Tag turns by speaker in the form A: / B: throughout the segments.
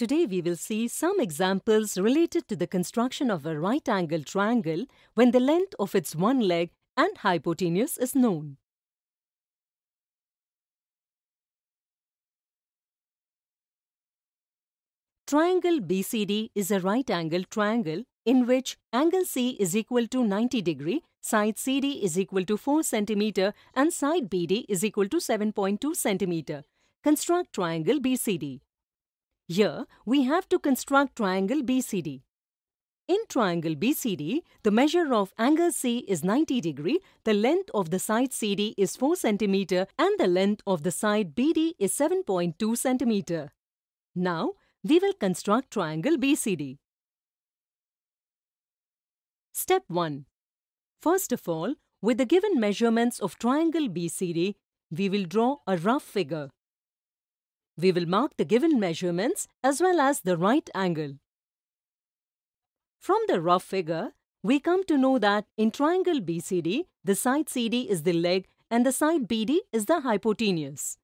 A: Today we will see some examples related to the construction of a right angle triangle when the length of its one leg and hypotenuse is known. Triangle BCD is a right angle triangle in which angle C is equal to 90 degree, side CD is equal to 4 cm and side BD is equal to 7.2 cm. Construct triangle BCD. Here, we have to construct triangle BCD. In triangle BCD, the measure of angle C is 90 degree, the length of the side CD is 4 cm and the length of the side BD is 7.2 cm. Now, we will construct triangle BCD. Step 1. First of all, with the given measurements of triangle BCD, we will draw a rough figure. We will mark the given measurements as well as the right angle. From the rough figure, we come to know that in triangle BCD, the side CD is the leg and the side BD is the hypotenuse.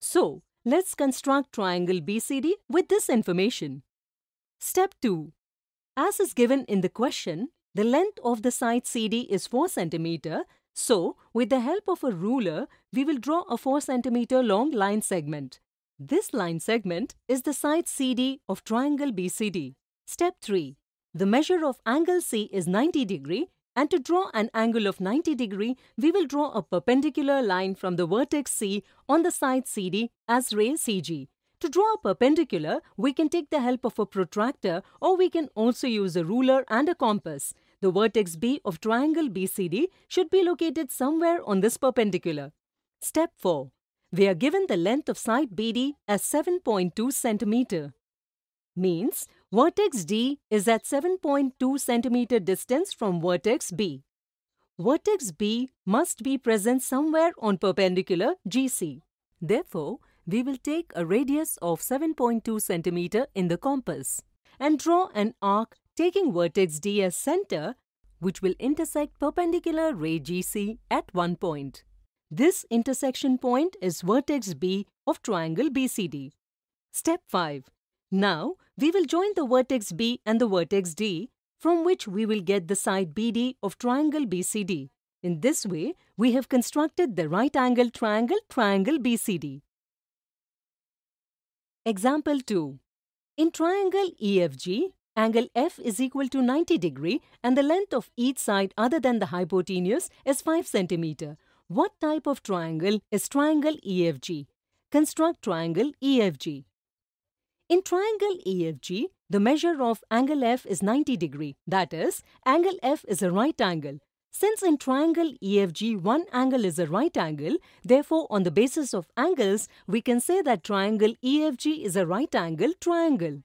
A: So, let's construct triangle BCD with this information. Step 2. As is given in the question, the length of the side CD is 4 cm. So, with the help of a ruler, we will draw a 4 cm long line segment. This line segment is the side CD of triangle BCD. Step 3. The measure of angle C is 90 degree and to draw an angle of 90 degree, we will draw a perpendicular line from the vertex C on the side CD as ray CG. To draw a perpendicular, we can take the help of a protractor or we can also use a ruler and a compass. The vertex B of triangle BCD should be located somewhere on this perpendicular. Step 4 we are given the length of side BD as 7.2 centimeter. Means vertex D is at 7.2 centimeter distance from vertex B. Vertex B must be present somewhere on perpendicular GC. Therefore, we will take a radius of 7.2 centimeter in the compass and draw an arc taking vertex D as center which will intersect perpendicular ray GC at one point. This intersection point is vertex B of triangle BCD. Step 5. Now, we will join the vertex B and the vertex D, from which we will get the side BD of triangle BCD. In this way, we have constructed the right angle triangle triangle BCD. Example 2. In triangle EFG, angle F is equal to 90 degree and the length of each side other than the hypotenuse is 5 centimeter. What type of triangle is triangle EFG? Construct triangle EFG. In triangle EFG, the measure of angle F is 90 degree. That is, angle F is a right angle. Since in triangle EFG, one angle is a right angle, therefore on the basis of angles, we can say that triangle EFG is a right angle triangle.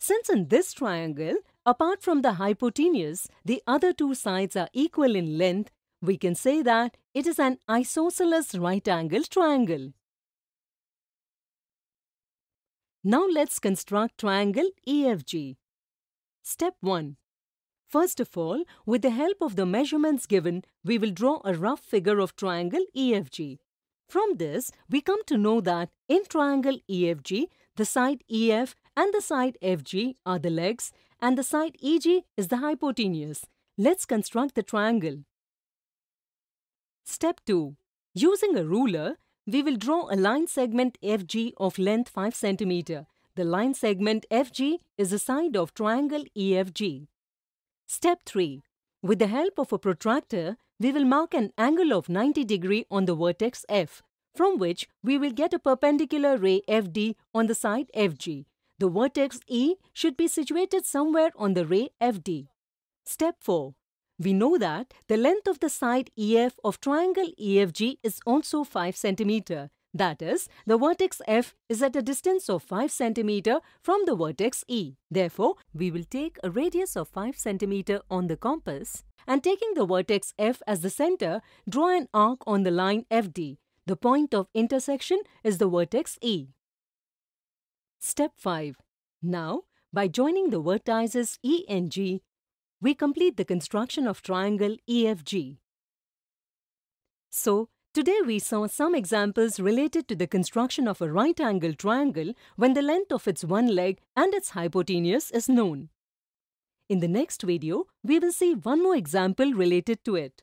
A: Since in this triangle, apart from the hypotenuse, the other two sides are equal in length, we can say that it is an isosceles right-angle triangle. Now let's construct triangle EFG. Step 1. First of all, with the help of the measurements given, we will draw a rough figure of triangle EFG. From this, we come to know that in triangle EFG, the side EF and the side FG are the legs and the side EG is the hypotenuse. Let's construct the triangle. Step 2. Using a ruler, we will draw a line segment FG of length 5 cm. The line segment FG is the side of triangle EFG. Step 3. With the help of a protractor, we will mark an angle of 90 degree on the vertex F, from which we will get a perpendicular ray FD on the side FG. The vertex E should be situated somewhere on the ray FD. Step 4. We know that the length of the side EF of triangle EFG is also 5 cm. That is, the vertex F is at a distance of 5 cm from the vertex E. Therefore, we will take a radius of 5 cm on the compass and taking the vertex F as the center, draw an arc on the line FD. The point of intersection is the vertex E. Step 5. Now, by joining the vertices E and G, we complete the construction of triangle EFG. So, today we saw some examples related to the construction of a right angle triangle when the length of its one leg and its hypotenuse is known. In the next video, we will see one more example related to it.